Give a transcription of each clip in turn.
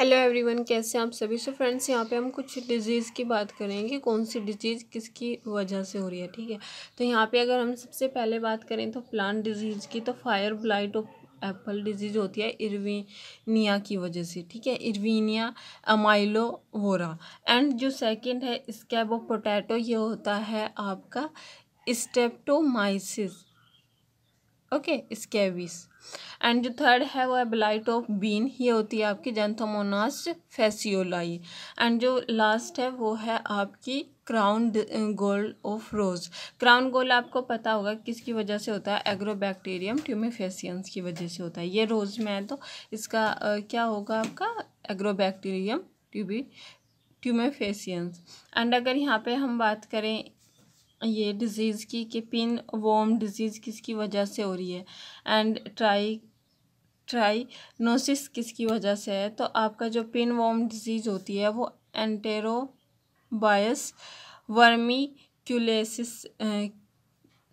hello everyone कैसे आप सभी से फ्रेंड्स यहाँ पे हम कुछ डिजीज़ की बात करेंगे कौन सी डिजीज़ किसकी वजह से हो रही है ठीक है तो यहाँ पे अगर हम सबसे पहले बात करें तो प्लांट डिजीज़ की तो fire blight of apple disease होती है इरवीनिया की वजह से ठीक है इरवीनिया वोरा एंड जो सेकेंड है स्कैब ऑफ पोटैटो ये होता है आपका स्टेप्टोमाइसिस ओके स्केविस एंड जो थर्ड है वो है ब्लाइट ऑफ बीन ये होती है आपकी जेंथोमोनास फेसियोलाई एंड जो लास्ट है वो है आपकी crown gall of rose crown gold आपको पता होगा किसकी वजह से होता है एग्रोबैक्टीरियम ट्यूमिफेसियंस की वजह से होता है ये रोज में है तो इसका आ, uh, क्या होगा आपका एग्रोबैक्टीरियम ट्यूबी ट्यूमेफेसियंस एंड अगर यहाँ पे हम बात करें ये डिज़ीज़ की कि पिन वोम डिज़ीज़ किसकी वजह से हो रही है एंड ट्राई ट्राइनोसिस किसकी वजह से है तो आपका जो पिन वॉम डिज़ीज़ होती है वो वर्मी वर्मिक्यूलेसिस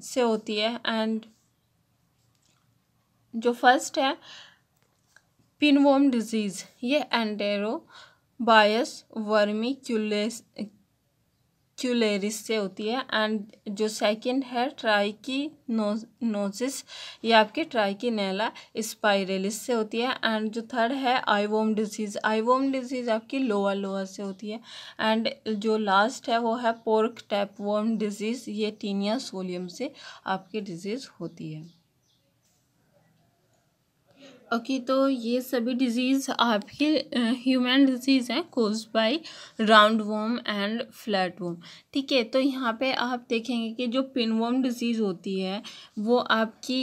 से होती है एंड जो फर्स्ट है पिन वॉम डिजीज़ ये एंटेरो बायस वर्मिक्यूलेस क्यूलेरिस से होती है एंड जो सेकंड है ट्राइकी नोजिस ये आपकी नैला स्पाइरेलिस से होती है एंड जो थर्ड है आईवोम डिजीज़ आईवोम डिजीज़ आपकी लोअर लोअर से होती है एंड जो लास्ट है वो है पोर्क टैपवोम डिजीज़ ये टीनिया सोलियम से आपकी डिजीज़ होती है ओके तो ये सभी डिजीज़ आपके ह्यूमन डिजीज़ हैं cause by roundworm and flatworm ठीक है तो यहाँ पे आप देखेंगे कि जो पिनवोम डिजीज़ होती है वो आपकी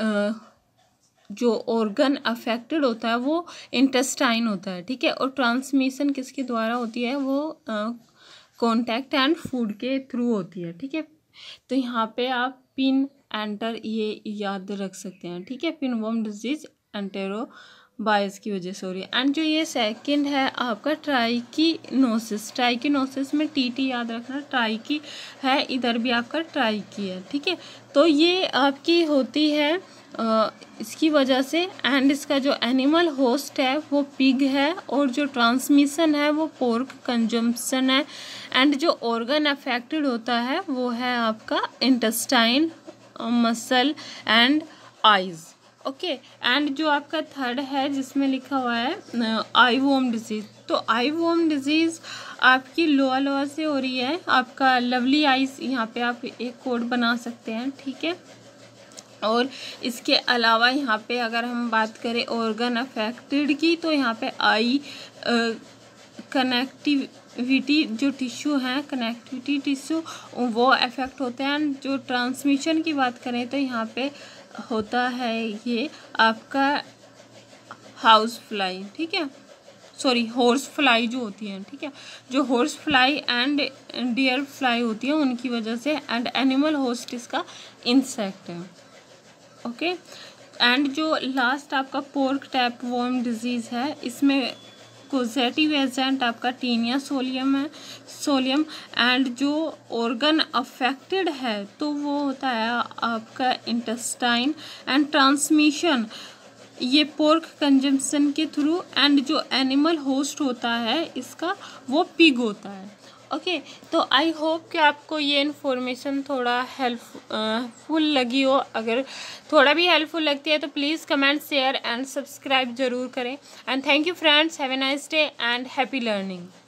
आ, जो ऑर्गन अफेक्टेड होता है वो इंटेस्टाइन होता है ठीक है और ट्रांसमिशन किसके द्वारा होती है वो कॉन्टैक्ट एंड फूड के थ्रू होती है ठीक है तो यहाँ पे आप पिन एंटर ये याद रख सकते हैं ठीक है पिनवोम डिजीज़ एंटेरो बायस की वजह से हो रही है एंड जो ये सेकंड है आपका ट्राइकीनोसिस नोसिस में टी टी याद रखना ट्राइकी है इधर भी आपका ट्राइकी है ठीक है तो ये आपकी होती है आ, इसकी वजह से एंड इसका जो एनिमल होस्ट है वो पिग है और जो ट्रांसमिशन है वो पोर्क कंजम्पशन है एंड जो ऑर्गन अफेक्टेड होता है वो है आपका intestine muscle and eyes okay and जो आपका थर्ड है जिसमें लिखा हुआ है आई वोम डिजीज़ तो आई वोम डिजीज़ आपकी लोअर लोअर से हो रही है आपका लवली आइज यहाँ पे आप एक कोड बना सकते हैं ठीक है और इसके अलावा यहाँ पे अगर हम बात करें ऑर्गन अफेक्टेड की तो यहाँ पे आई कनेक्टिव विटी जो टिश्यू हैं कनेक्टिविटी टिश्यू वो अफेक्ट होते हैं एंड जो ट्रांसमिशन की बात करें तो यहाँ पे होता है ये आपका हाउस फ्लाई ठीक है सॉरी हॉर्स फ्लाई जो होती है ठीक है जो horsefly and deerfly होती है उनकी वजह से एंड एनिमल होस्ट इसका इंसेक्ट है ओके एंड जो लास्ट आपका पोर्क टैप वॉर्म डिजीज़ है इसमें कोजेटिव एजेंट आपका टीनिया सोलियम है सोलियम एंड जो ऑर्गन अफेक्टेड है तो वो होता है आपका इंटेस्टाइन एंड ट्रांसमिशन ये पोर्क कंजम्पन के थ्रू एंड जो एनिमल होस्ट होता है इसका वो पिग होता है ओके okay, तो आई होप कि आपको ये इन्फॉर्मेशन थोड़ा हेल्पफुल लगी हो अगर थोड़ा भी हेल्पफुल लगती है तो please comment share and subscribe ज़रूर करें and thank you friends have a nice day and happy learning